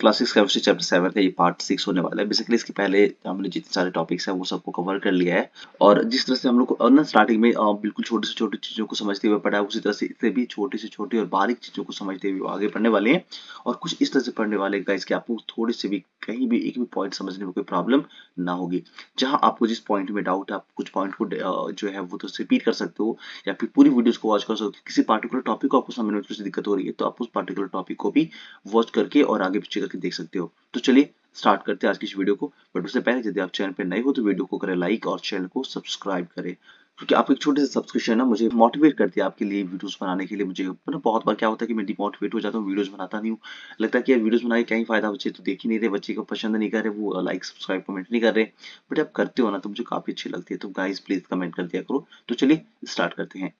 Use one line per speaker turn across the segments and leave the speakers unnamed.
class six chemistry chapter seven का ये part six होने वाला है बेसिकली इसके पहले हमने जितने सारे टॉपिक्स हैं वो सबको कवर कर लिया है और जिस तरह से हम लोग ना स्टार्टिंग में बिल्कुल छोटी से छोटी चीज़ों को समझते हुए पढ़ा है उसी तरह से इससे भी छोटी से छोटी और बारीक चीज़ों को समझते हुए आगे पढ़ने वाले हैं और कुछ इस तरह से पढ़ने वाले गाइज कि आपको थोड़े से भी कहीं भी एक भी पॉइंट समझने में कोई प्रॉब्लम ना होगी जहाँ आपको जिस पॉइंट में डाउट है आप कुछ पॉइंट को जो है वो तो रिपीट कर सकते हो या फिर पूरी वीडियोज को वॉच कर सकते हो किसी पार्टिकुलर टॉपिक को आपको समझने में कुछ दिक्कत हो रही है तो आप उस पार्टिकुलर टॉपिक को भी वॉच करके और आगे पीछे करके देख सकते हो तो चलिए स्टार्ट करते हैं आज की इस वीडियो को बट उससे पहले यदि आप चैनल पर नए हो तो वीडियो को करें लाइक और चैनल को सब्सक्राइब करें क्योंकि आप एक छोटे से सब्सक्रिप्शन ना मुझे मोटिवेट करती है आपके लिए वीडियोस बनाने के लिए मुझे ना बहुत बार क्या होता है कि मैं डिमोटिवेट हो जाता हूँ वीडियोस बनाता नहीं हूँ लगता है कि यार वीडियोस बनाए कहीं फायदा बच्चे तो देख ही नहीं रहे बच्चे को पसंद नहीं कर रहे वो लाइक सब्सक्राइब कमेंट नहीं कर रहे बट आप करते हो ना तो मुझे काफी अच्छी लगती है तो गाइज प्लीज कमेंट कर दिया करो तो चलिए स्टार्ट करते हैं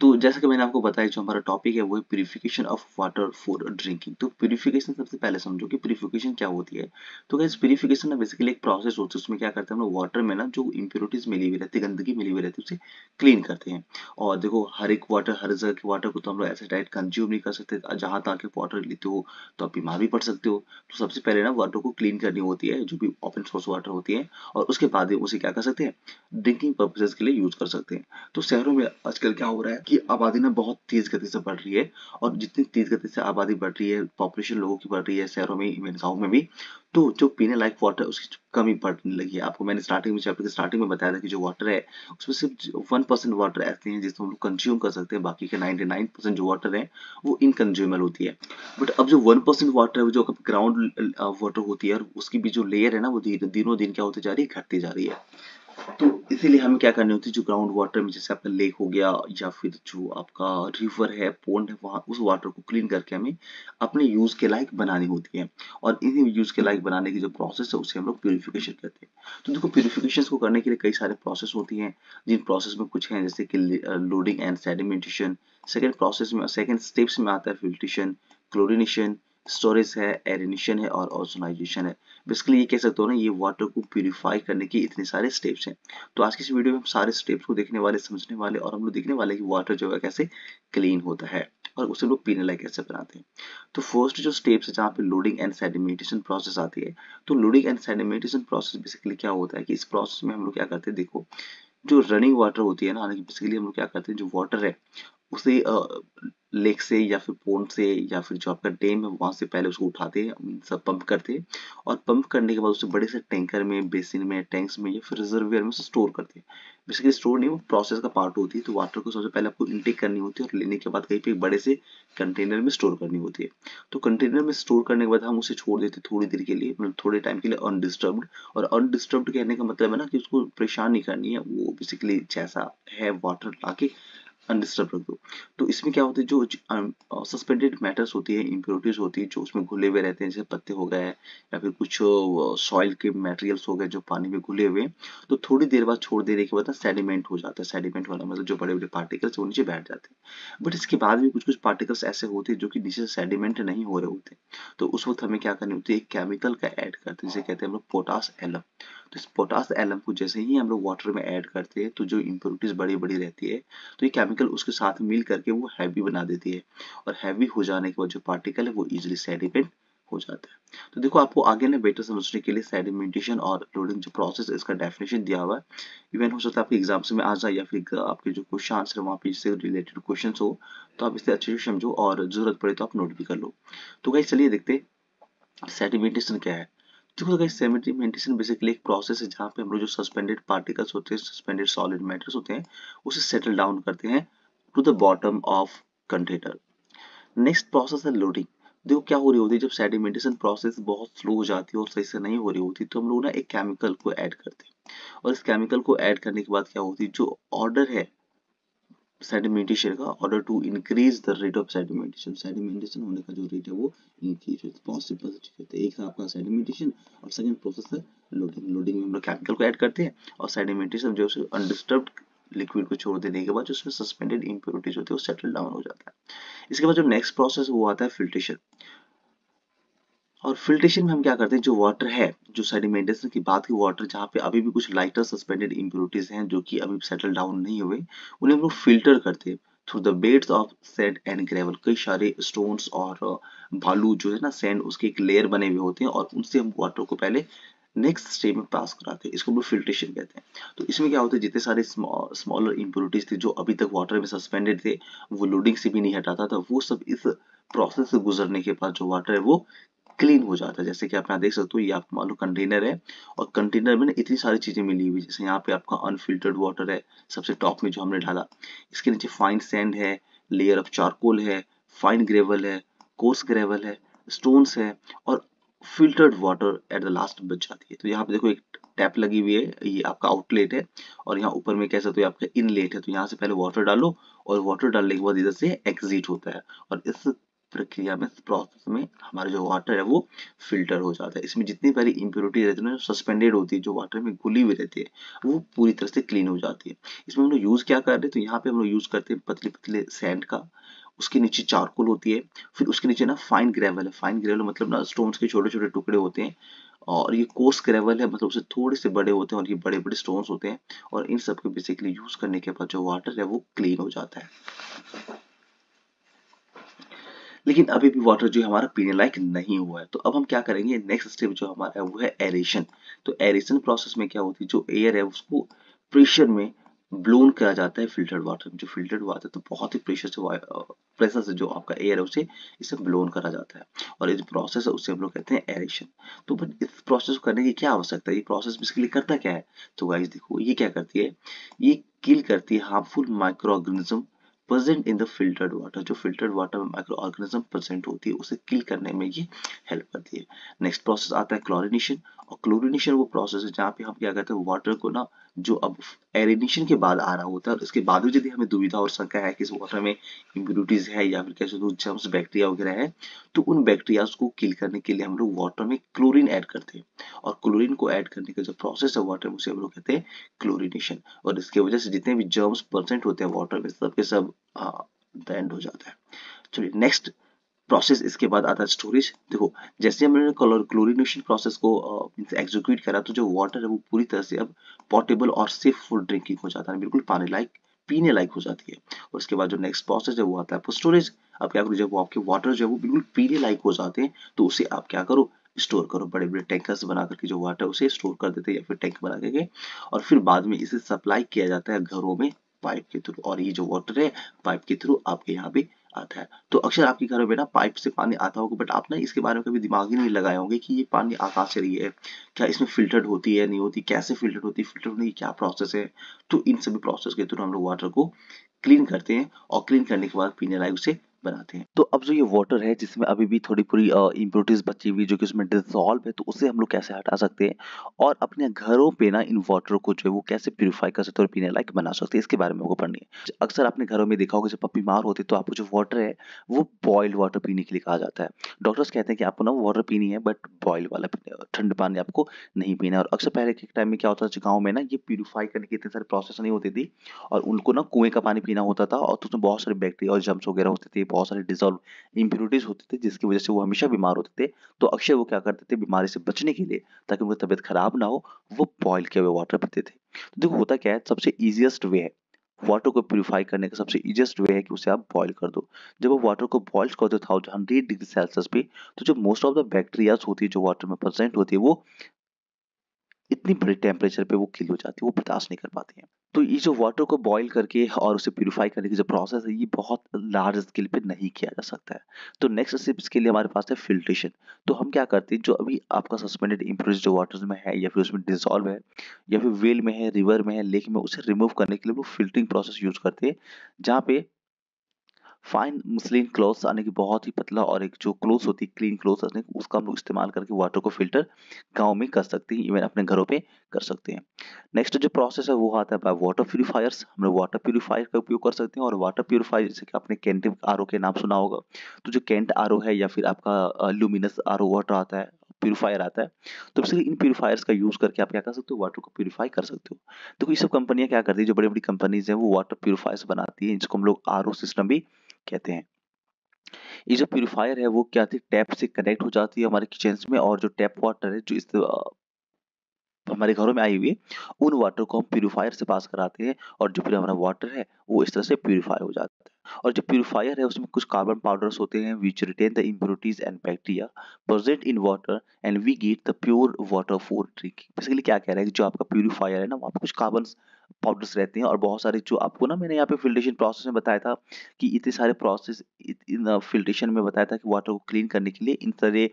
तो जैसा कि मैंने आपको बताया जो हमारा टॉपिक है वो है purification of water for drinking तो प्यूरिफिकेशन सबसे पहले समझो कि प्यूरिफिकेशन क्या होती है तो गैस प्यूरिफिकेशन ना बेसिकली एक प्रोसेस होता है उसमें क्या करते हैं हम लोग वाटर में ना जो इंप्योरिटीज मिली हुई रहती है गंदगी मिली हुई रहती है उसे क्लीन करते हैं और देखो हर एक वाटर हर जगह के वाटर को तो हम लोग ऐसे डाइट कंज्यूम नहीं कर सकते जहां तक वाटर लेते हो तो आप बीमार भी पड़ सकते हो तो सबसे पहले ना वाटर को क्लीन करनी होती है जो भी ओपन सोर्स वाटर होती है और उसके बाद उसे क्या कर सकते हैं ड्रिंकिंग पर्पजेज के लिए यूज कर सकते हैं तो शहरों में आजकल क्या हो रहा है की आबादी ना बहुत तेज गति से बढ़ रही है और जितनी तेज गति से आबादी बढ़ रही है पॉपुलेशन लोगों की बढ़ रही है शहरों में गाँव में भी तो जो पीने लायक वाटर उसकी कमी बढ़ने लगी है आपको मैंने स्टार्टिंग में चैप्टर के स्टार्टिंग में बताया था कि जो वाटर है उसमें सिर्फ वन परसेंट वाटर ऐसे हैं जिसको हम लोग कंज्यूम कर सकते हैं बाकी के नाइनटी नाइन परसेंट जो वाटर है वो इनकंज्यूमेबल होती है बट अब जो वन परसेंट वाटर है जो ग्राउंड वाटर uh, होती है और उसकी भी जो लेयर है ना वो दिनों दिन क्या होती जा रही है घटती जा रही है तो इसीलिए हमें क्या करनी होती है जो ग्राउंड वाटर में जैसे आपका लेक हो गया या फिर जो आपका रिवर है पोन्ड है वहाँ उस वाटर को क्लीन करके हमें अपने यूज़ के लायक बनानी होती है और इन्हीं यूज़ के लायक बनाने की जो प्रोसेस है उसे हम लोग प्योरिफिकेशन करते हैं तो देखो प्योरिफिकेशन को करने के लिए कई सारे प्रोसेस होती है जिन प्रोसेस में कुछ है जैसे कि loading and sedimentation second process में सेकेंड स्टेप्स में आता है फिल्ट्रेशन क्लोरिनेशन स्टोरेज है एरिनेशन है और ओजोनाइजेशन है बेसिकली ये कह सकते हो ना ये वाटर को प्योरीफाई करने के इतने सारे स्टेप्स हैं तो आज की इस वीडियो में हम सारे स्टेप्स को देखने वाले समझने वाले और हम लोग देखने वाले कि वाटर जो है कैसे क्लीन होता है और उसे लोग पीने लायक कैसे बनाते हैं तो फर्स्ट जो स्टेप्स है जहाँ पे लोडिंग एंड सेडिमेंटेशन प्रोसेस आती है तो loading and sedimentation process basically क्या होता है कि इस प्रोसेस में हम लोग क्या करते हैं देखो जो रनिंग वाटर होती है ना बेसिकली हम लोग क्या करते हैं जो वाटर है उसे लेक से या फिर पोन्ड से या फिर जो आपका डेम है वहां से पहले उसको उठाते हैं पंप करते हैं और पंप करने के बाद उसे बड़े से टैंकर में बेसिन में टैंक्स में या फिर रिजर्वियर में स्टोर करते हैं बेसिकली स्टोर नहीं वो प्रोसेस का पार्ट होती है तो वाटर को सबसे पहले आपको इंटेक करनी होती है और लेने के बाद कहीं पे बड़े से कंटेनर में स्टोर करनी होती है तो कंटेनर में स्टोर करने के बाद हम उसे छोड़ देते थोड़ी देर के लिए मतलब थोड़े टाइम के लिए अनडिस्टर्ब्ड और अनडिस्टर्ब्ड कहने का मतलब है ना कि उसको परेशान नहीं करनी है वो बेसिकली जैसा है वाटर ला अनडिस्टर्ब रख दो तो इसमें क्या होता है जो सस्पेंडेड मैटर्स होती है इम्प्योरिटीज होती है जो उसमें घुले हुए रहते हैं जैसे पत्ते हो गए या फिर कुछ सॉइल के मटेरियल्स हो गए जो पानी में घुले हुए तो थोड़ी देर बाद छोड़ देने के बाद सेडिमेंट हो जाता है सेडिमेंट वाला मतलब जो बड़े बड़े पार्टिकल्स वो नीचे बैठ जाते हैं बट इसके बाद भी कुछ कुछ पार्टिकल्स ऐसे होते हैं जो कि नीचे सेडिमेंट नहीं हो रहे होते तो उस वक्त हमें क्या करनी होती है केमिकल का एड करते हैं जिसे कहते हैं हम लोग पोटास एलम तो इस पोटास एलम को जैसे ही हम लोग वाटर में ऐड करते हैं तो जो इम्प्योरिटीज बड़ी बड़ी रहती है तो ये केमिकल उसके साथ मिल करके वो हैवी बना देती है और हैवी हो जाने के बाद जो पार्टिकल है वो इजिली सेडिमेंट हो जाता है तो देखो आपको आगे ना बेटर समझने के लिए सेडिमेंटेशन और लोडिंग जो प्रोसेस इसका डेफिनेशन दिया हुआ है इवन हो सकता है आपके एग्जाम्स में आ जाए या फिर आपके जो क्वेश्चन आंसर है वहाँ पे इससे रिलेटेड क्वेश्चन हो तो आप इससे अच्छे से समझो और जरूरत पड़े तो आप नोट भी कर लो तो कहीं चलिए देखते सेडिमेंटेशन क्या है देखो अगर सेडिमेंटेशन बेसिकली एक प्रोसेस है जहाँ पे हम लोग जो सस्पेंडेड पार्टिकल्स होते हैं सस्पेंडेड सॉलिड मैटर्स होते हैं उसे सेटल डाउन करते हैं to the bottom of container next process है लोडिंग देखो क्या हो रही होती है जब सेडिमेंटेशन प्रोसेस बहुत स्लो हो जाती है और सही से नहीं हो रही होती तो हम लोग ना एक केमिकल को ऐड करते हैं और इस केमिकल को ऐड करने के बाद क्या होती है जो ऑर्डर है सेडिमेंटेशन का order to increase the rate of sedimentation sedimentation होने का जो रेट है वो इंक्रीज होता है पॉसिबल करते हैं एक है आपका सेडिमेंटेशन और सेकंड प्रोसेस है लोडिंग लोडिंग में हम लोग केमिकल को ऐड करते हैं और सेडिमेंटेशन जो है अनडिस्टर्ब लिक्विड को छोड़ देने के बाद जो उसमें सस्पेंडेड इम्प्योरिटीज होती है वो सेटल डाउन हो जाता है इसके बाद जो नेक्स्ट प्रोसेस वो आता है फिल्ट्रेशन और फिल्ट्रेशन में हम क्या करते हैं जो वाटर है जो सेडिमेंटेशन की बात की वाटर जहाँ पे अभी भी कुछ लाइटर सस्पेंडेड इम्प्योरिटीज हैं जो कि अभी सेटल डाउन नहीं हुए उन्हें हम लोग फिल्टर करते हैं through the beds of sand and gravel कई सारे स्टोन्स और बालू जो है ना सैंड उसके एक लेयर बने हुए होते हैं और उनसे हम वाटर को पहले नेक्स्ट स्टेज में पास कराते हैं इसको हम लोग फिल्ट्रेशन कहते हैं तो इसमें क्या होता है जितने सारे स्मॉलर इम्प्योरिटीज थे जो अभी तक वाटर में सस्पेंडेड थे वो लोडिंग से भी नहीं हटाता था वो सब इस प्रोसेस से गुजरने के बाद जो वाटर है वो क्लीन हो जाता है जैसे कि आप यहाँ देख सकते हो ये आपको मान लो कंटेनर है और कंटेनर में इतनी सारी चीज़ें मिली हुई जैसे यहाँ पे आपका अनफिल्टर्ड वाटर है सबसे टॉप में जो हमने डाला इसके नीचे फाइन सैंड है लेयर ऑफ चारकोल है फाइन ग्रेवल है कोर्स ग्रेवल है स्टोन्स है और filtered water at the last बच जाती है तो यहाँ पे देखो एक टैप लगी हुई है ये आपका आउटलेट है और यहाँ ऊपर में कह तो ये आपका इनलेट है तो यहाँ से पहले वाटर डालो और वाटर डालने के बाद इधर से एग्जिट होता है और इस प्रक्रिया में प्रोसेस में हमारा जो वाटर है वो फिल्टर हो जाता है इसमें जितनी सारी इम्प्योरिटी रहती है ना सस्पेंडेड होती है जो वाटर में घुली हुई रहती है वो पूरी तरह से क्लीन हो जाती है इसमें हम लोग यूज़ क्या कर रहे हैं तो यहाँ पे हम लोग यूज़ करते हैं पतले पतले सैंड का उसके नीचे चारकोल होती है फिर उसके नीचे ना फाइन ग्रेवल है फाइन ग्रेवल मतलब ना स्टोन्स के छोटे छोटे टुकड़े होते हैं और ये कोर्स ग्रेवल है मतलब उसे थोड़े से बड़े होते हैं और ये बड़े बड़े स्टोन्स होते हैं और इन सब के बेसिकली यूज़ करने के बाद जो वाटर है वो क्लीन हो जाता है लेकिन अभी भी वाटर जो है हमारा पीने लायक नहीं हुआ है तो अब हम क्या करेंगे नेक्स्ट स्टेप जो हमारा है वो है एरेशन तो एरेशन प्रोसेस में क्या होती है जो एयर है उसको प्रेशर में ब्लोन किया जाता है फिल्टर्ड वाटर जो फिल्टर्ड वाटर तो बहुत ही प्रेशर से प्रेशर से जो आपका एयर है उसे इसे ब्लोन करा जाता है और ये जो प्रोसेस है उसे हम लोग कहते हैं एरेशन तो बट इस प्रोसेस को करने की क्या आवश्यकता है ये प्रोसेस बेसिकली करता क्या है तो गाइज देखो ये क्या करती है ये किल करती है harmful micro organism present in the filtered water जो फिल्टर्ड वाटर में माइक्रो ऑर्गेनिज्म प्रेजेंट होती है उसे किल करने में ये हेल्प करती है नेक्स्ट प्रोसेस आता है क्लोरिनेशन और क्लोरिनेशन वो प्रोसेस है जहाँ पे हम क्या करते हैं वाटर को ना जो अब एरिनेशन के बाद आ रहा होता है उसके बावजूद यदि हमें दुविधा और शंका है कि इस वाटर में इम्प्यूरिटीज है या फिर कैसे जर्म्स बैक्टीरिया वगैरह है तो उन बैक्टीरिया को किल करने के लिए हम लोग वाटर में क्लोरीन ऐड करते हैं और क्लोरीन को ऐड करने का जो प्रोसेस है वाटर में उसे हम लोग कहते हैं क्लोरिनेशन और इसकी वजह से जितने भी जर्म्स परसेंट होते हैं वाटर में सबके सब एंड हो जाता है चलिए नेक्स्ट प्रोसेस इसके बाद आता है स्टोरेज देखो जैसे हमने कलर क्लोरिनेशन प्रोसेस को एग्जीक्यूट करा तो जो वाटर है वो पूरी तरह से अब पोर्टेबल और सेफ फॉर ड्रिंकिंग हो जाता है बिल्कुल पानी लाइक पीने लायक हो जाती है और उसके बाद जो नेक्स्ट प्रोसेस है वो आता है स्टोरेज अब क्या करो जब आपके वाटर जो है वो बिल्कुल पीने लायक हो जाते हैं तो उसे आप क्या करो स्टोर करो बड़े बड़े टैंकर्स बना करके जो वाटर उसे स्टोर कर देते हैं या फिर टैंक बना करके और फिर बाद में इसे सप्लाई किया जाता है घरों में पाइप के थ्रू और ये जो वाटर है पाइप के थ्रू आपके यहाँ पे आता है तो अक्सर आपके घर में बेटा पाइप से पानी आता होगा बट आपने इसके बारे में कभी दिमाग ही नहीं लगाए होंगे कि ये पानी आता से रही है क्या इसमें फिल्टर्ड होती है नहीं होती कैसे फिल्टर्ड होती है फिल्टर होने की क्या प्रोसेस है तो इन सभी प्रोसेस के थ्रू हम लोग वाटर को क्लीन करते हैं और क्लीन करने के बाद पीने लायक उसे बनाते हैं तो अब जो ये वाटर है जिसमें अभी भी थोड़ी पूरी इम्प्योरिटीज बची हुई जो कि उसमें डिजॉल्व है तो उसे हम लोग कैसे हटा सकते हैं और अपने घरों पे ना इन वाटर को जो है वो कैसे प्योरीफाई कर सकते हैं और पीने लायक बना सकते हैं इसके बारे में पढ़नी है अक्सर आपने घरों में देखा होगा जब आप बीमार होते तो आपको जो वाटर है वो बॉयल्ड वाटर पीने के लिए कहा जाता है डॉक्टर्स कहते हैं कि आपको ना वाटर पीनी है बट बॉयल वाला ठंड पानी आपको नहीं पीना है और अक्सर पहले के टाइम में क्या होता था गाँव में ना ये प्योरीफाई करने के इतने सारे प्रोसेस नहीं होती थी और उनको ना कुएं का पानी पीना होता था और तो उसमें बहुत सारे बैक्टीरिया और जम्स वगैरह होते थे बहुत सारे डिजॉल्व इम्प्यूरिटीज होते थे जिसकी वजह से वो हमेशा बीमार होते थे तो अक्षय वो क्या करते थे बीमारी से बचने के लिए ताकि उनकी तबियत खराब ना हो वो बॉयल किए हुए वाटर पीते थे तो देखो होता क्या है सबसे ईजिएस्ट वे है वाटर को प्योरीफाई करने का सबसे ईजिएस्ट वे है कि उसे आप बॉयल कर दो जब आप वाटर को बॉयल कर दो हंड्रेड डिग्री सेल्सियस पे तो जो मोस्ट ऑफ द बैक्टीरिया होती है जो वाटर में प्रेजेंट होती है वो इतनी बड़ी टेम्परेचर पे वो किल हो जाती है वो बर्दाश्त नहीं कर पाती है तो ये जो वाटर को बॉईल करके और उसे प्यूरिफाई करने की जो प्रोसेस है ये बहुत लार्ज स्केल पे नहीं किया जा सकता है तो नेक्स्ट स्टेप इसके लिए हमारे पास है फिल्ट्रेशन तो हम क्या करते हैं जो अभी आपका सस्पेंडेड इम्प्रेस जो वाटर्स में है या फिर उसमें डिजॉल्व है या फिर वेल में है रिवर में है लेक में उसे रिमूव करने के लिए वो फिल्टरिंग प्रोसेस यूज करते हैं जहाँ पे फाइन मुस्लिन क्लोथ्स यानी कि बहुत ही पतला और एक जो क्लोथ होती है क्लीन क्लोथ उसका हम लोग इस्तेमाल करके वाटर को फिल्टर गाँव में कर सकते हैं इवन अपने घरों पर कर सकते हैं नेक्स्ट जो प्रोसेस है वो आता है वाटर प्योरीफायर्स हम लोग वाटर प्योरीफायर का उपयोग कर सकते हैं और वाटर प्योरीफायर जैसे कि आपने कैंट आर के नाम सुना होगा तो जो कैंट आर है या फिर आपका ल्यूमिनस आर वाटर आता है प्योरीफायर आता है तो इसलिए इन प्योरीफायर्स का यूज़ करके आप क्या कर सकते हो वाटर को प्योरीफाई कर सकते हो तो ये सब कंपनियां क्या करती है जो बड़ी बड़ी कंपनीज हैं वो वाटर प्योरीफायर्स बनाती हैं जिसको हम लोग आर सिस्टम भी कहते हैं ये जो प्योरीफायर है वो क्या थी टैप से कनेक्ट हो जाती है हमारे किचन में और जो टैप वाटर है जो इस हमारे घरों में आई हुई है उन वाटर को हम प्योरीफायर से पास कराते हैं और जो फिर हमारा वाटर है वो इस तरह से प्योरीफाई हो जाता है और जो प्योरीफायर है उसमें कुछ कार्बन पाउडर्स होते हैं which retain the impurities and bacteria present in water and we get the pure water for drinking basically क्या कह रहा है कि जो आपका प्योरीफायर है ना वहाँ पर कुछ कार्बन पाउडर्स रहती हैं और बहुत सारे जो आपको ना मैंने यहाँ पे फिल्ट्रेशन प्रोसेस में बताया था कि इतने सारे प्रोसेस इन फिल्ट्रेशन में बताया था कि वाटर को क्लीन करने के लिए इन सारे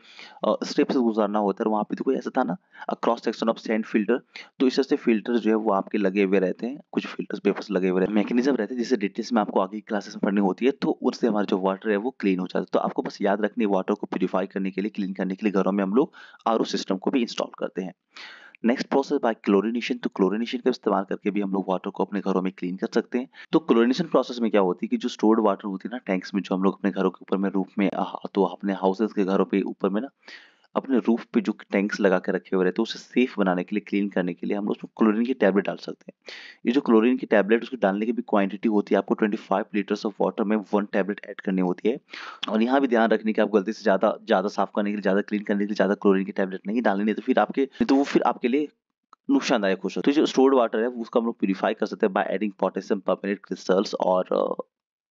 स्टेप से गुजारना होता है वहाँ पे कोई ऐसा था ना a cross section of sand filter तो इस तरह से फिल्टर जो है वो आपके लगे हुए रहते हैं कुछ फिल्टर पेपर्स लगे हुए रहते हैं मैकेनिज्म रहते हैं जिससे डिटेल्स में आपको आगे क्लासेस में पढ़नी होती है तो उससे हमारा जो वाटर है वो क्लीन हो जाता है तो आपको बस याद रखनी वाटर को प्योरीफाई करने के लिए क्लीन करने के लिए घरों में हम लोग आर सिस्टम को भी इंस्टॉल करते हैं नेक्स्ट प्रोसेस बाय क्लोरिनेशन तो क्लोरिनेशन का इस्तेमाल करके भी हम लोग वाटर को अपने घरों में क्लीन कर सकते हैं तो क्लोरिनेशन प्रोसेस में क्या होती है कि जो स्टोर्ड वाटर होती है ना टैंक्स में जो हम लोग अपने घरों के ऊपर में रूफ में तो अपने हाउसेस के घरों पर ऊपर में ना अपने रूफ पे जो टैंक्स लगा के रखे हुए रहते हैं उसे सेफ बनाने के लिए क्लीन करने के लिए हम लोग उसमें क्लोरीन की टैबलेट डाल सकते हैं ये जो क्लोरीन की टैबलेट उसको डालने की भी क्वांटिटी होती है आपको 25 लीटर्स ऑफ वाटर में वन टैबलेट ऐड करनी होती है और यहाँ भी ध्यान रखने की आप गलती से ज़्यादा ज़्यादा साफ करने के लिए ज़्यादा क्लीन करने के लिए ज़्यादा क्लोरीन की टैबलेट नहीं डालनी नहीं तो फिर आपके तो वो फिर आपके लिए नुकसानदायक हो सकता है तो जो स्टोर्ड वाटर है उसका हम लोग प्यूरीफाई कर सकते हैं by adding potassium permanganate crystals और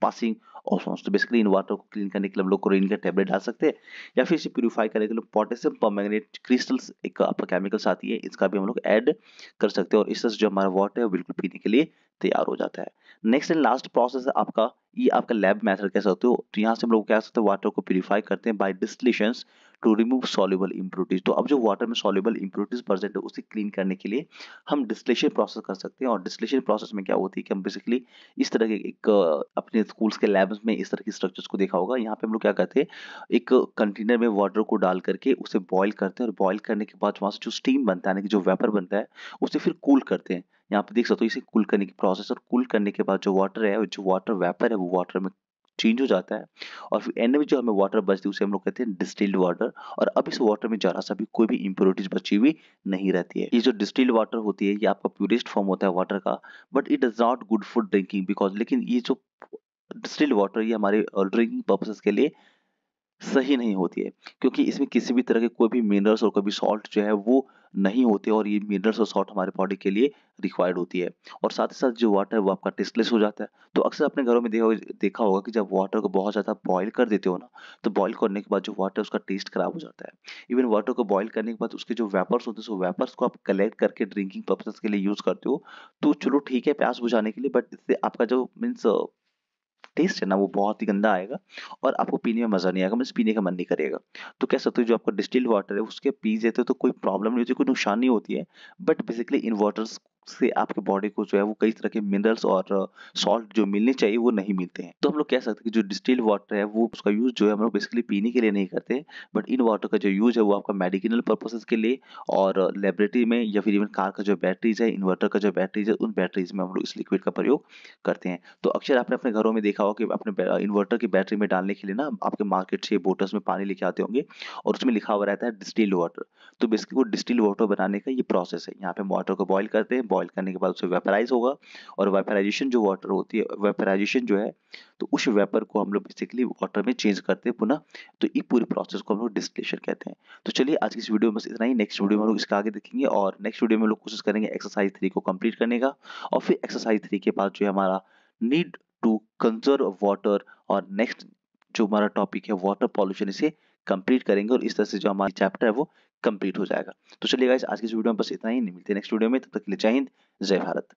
पासिंग ऑसोन्स तो बेसिकली इन वाटर को क्लीन करने के लिए हम लोग क्लोरिन का टेबलेट डाल सकते हैं या फिर इसे प्यूरिफाई करने के लिए पोटेशियम परमैंगनेट क्रिस्टल्स एक आपका केमिकल्स आती है इसका भी हम लोग ऐड कर सकते हैं और इस तरह जो हमारा वाटर है बिल्कुल पीने के लिए तैयार हो जाता है नेक्स्ट एंड लास्ट प्रोसेस है आपका ये आपका लैब मेथड कह सकते हो तो यहाँ से हम लोग क्या सकते हैं वाटर को प्यूरिफाई करते हैं by distillation to remove soluble impurities तो अब जो वाटर में सॉल्यूबल इम्प्योरिटीज प्रेजेंट है उसे क्लीन करने के लिए हम डिस्लेशन प्रोसेस कर सकते हैं और डिस्लेशन प्रोसेस में क्या होती है कि हम बेसिकली इस तरह के एक अपने स्कूल्स के लैब्स में इस तरह के स्ट्रक्चर्स को देखा होगा यहाँ पे हम लोग क्या करते हैं एक कंटेनर में वाटर को डाल करके उसे बॉयल करते हैं और बॉयल करने के बाद वहाँ से जो स्टीम बनता है यानी कि जो वेपर बनता है उसे फिर कूल करते हैं यहाँ पे देख सकते हो इसे कूल करने की प्रोसेस और कूल करने के बाद जो वाटर है जो वाटर वेपर है वो वाटर में चेंज हो जाता है और फिर एंड में जो हमें वाटर बचती है उसे हम लोग कहते हैं डिस्टिल्ड वाटर और अब इस वाटर में जरा सा भी कोई भी इंप्योरिटीज बची हुई नहीं रहती है ये जो डिस्टिल्ड वाटर होती है ये आपका प्योरेस्ट फॉर्म होता है वाटर का but it is not good for drinking because लेकिन ये जो डिस्टिल्ड वाटर ये हमारे ड्रिंकिंग uh, पर्पसेस के लिए सही नहीं होती है क्योंकि इसमें किसी भी तरह के कोई भी मिनरल्स और कभी सॉल्ट जो है वो नहीं होते और ये मिनरल्स और सॉल्ट हमारे बॉडी के लिए रिक्वायर्ड होती है और साथ ही साथ जो वाटर है वो आपका टेस्टलेस हो जाता है तो अक्सर अपने घरों में देखा देखा होगा कि जब वाटर को बहुत ज़्यादा बॉयल कर देते हो ना तो बॉयल करने के बाद जो वाटर उसका टेस्ट खराब हो जाता है इवन वाटर को बॉयल करने के बाद उसके जो वेपर्स होते हैं सो वेपर्स को आप कलेक्ट करके ड्रिंकिंग पर्पज के लिए यूज़ करते हो तो चलो ठीक है प्यास बुझाने के लिए बट इससे आपका जो मीन्स टेस्ट है ना वो बहुत ही गंदा आएगा और आपको पीने में मज़ा नहीं आएगा मतलब पीने का मन नहीं करेगा तो कह सकते हो जो आपका डिस्टिल्ड वाटर है उसके पी जाते हो तो, तो कोई प्रॉब्लम नहीं होती कोई नुकसान नहीं होती है बट बेसिकली इन वाटर्स से आपके बॉडी को जो है वो कई तरह के मिनरल्स और सॉल्ट जो मिलने चाहिए वो नहीं मिलते हैं तो हम लोग कह सकते हैं कि जो डिस्टिल वाटर है वो उसका यूज़ जो है हम लोग बेसिकली पीने के लिए नहीं करते बट इन वाटर का जो यूज़ है वो आपका मेडिकल पर्पसेज के लिए और लेबोरेटरी में या फिर इवन कार का जो बैटरीज है इन्वर्टर का जो बैटरीज है उन बैटरीज में हम लोग इस लिक्विड का प्रयोग करते हैं तो अक्सर आपने अपने घरों में देखा होगा कि अपने इन्वर्टर की बैटरी में डालने के लिए ना आपके मार्केट से बोटल्स में पानी लेके आते होंगे और उसमें लिखा हुआ रहता है डिस्टिल वाटर तो बेसिकली वो डिस्टिल वाटर बनाने का ये प्रोसेस है यहाँ पे वाटर को बॉयल करते हैं बॉयल करने के बाद उसे वेपराइज होगा और वेपराइजेशन जो वाटर होती है वेपराइजेशन जो है तो उस वेपर को हम लोग बेसिकली वाटर में चेंज करते हैं पुनः तो ये पूरी प्रोसेस को हम लोग डिस्टिलेशन कहते हैं तो चलिए आज की इस वीडियो में बस इतना ही नेक्स्ट वीडियो में हम लोग इसका आगे देखेंगे और नेक्स्ट वीडियो में लोग कोशिश करेंगे एक्सरसाइज थ्री को कम्प्लीट करने का और फिर एक्सरसाइज थ्री के बाद जो है हमारा नीड टू कंजर्व वाटर और नेक्स्ट जो हमारा टॉपिक है वाटर पॉल्यूशन इसे कंप्लीट करेंगे और इस तरह से जो हमारा चैप्टर है वो कंप्लीट हो जाएगा तो चलिए गाइस आज की वीडियो में बस इतना ही नहीं मिलते नेक्स्ट वीडियो में तब तक के लिए जय हिंद जय भारत